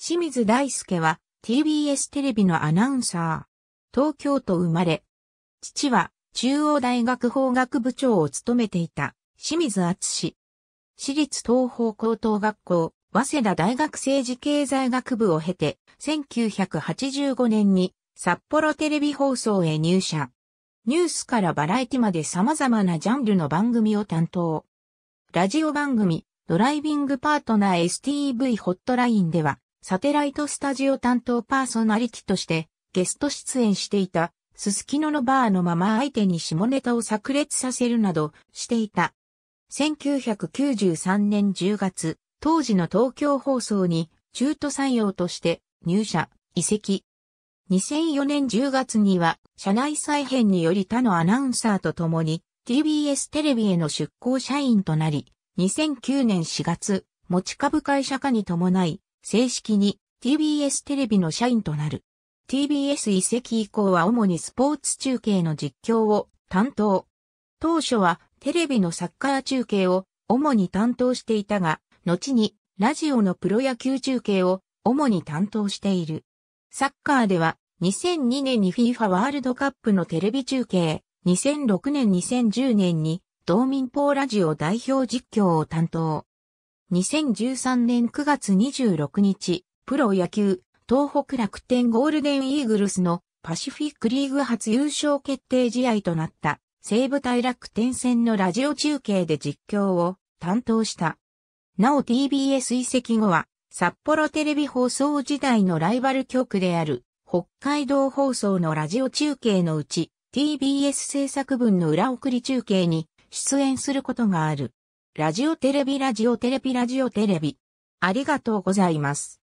清水大輔は TBS テレビのアナウンサー。東京都生まれ。父は中央大学法学部長を務めていた清水厚私立東方高等学校、早稲田大学政治経済学部を経て、1985年に札幌テレビ放送へ入社。ニュースからバラエティまで様々なジャンルの番組を担当。ラジオ番組、ドライビングパートナー STV ホットラインでは、サテライトスタジオ担当パーソナリティとしてゲスト出演していた、すすきののバーのまま相手に下ネタを炸裂させるなどしていた。1993年10月、当時の東京放送に中途採用として入社、移籍。2004年10月には、社内再編により他のアナウンサーと共に TBS テレビへの出向社員となり、2009年4月、持ち株会社化に伴い、正式に TBS テレビの社員となる。TBS 移籍以降は主にスポーツ中継の実況を担当。当初はテレビのサッカー中継を主に担当していたが、後にラジオのプロ野球中継を主に担当している。サッカーでは2002年に FIFA ワールドカップのテレビ中継、2006年2010年に同民ポーラジオ代表実況を担当。2013年9月26日、プロ野球、東北楽天ゴールデンイーグルスのパシフィックリーグ初優勝決定試合となった西武対楽天戦のラジオ中継で実況を担当した。なお TBS 移籍後は札幌テレビ放送時代のライバル局である北海道放送のラジオ中継のうち TBS 制作分の裏送り中継に出演することがある。ラジオテレビラジオテレビラジオテレビ。ありがとうございます。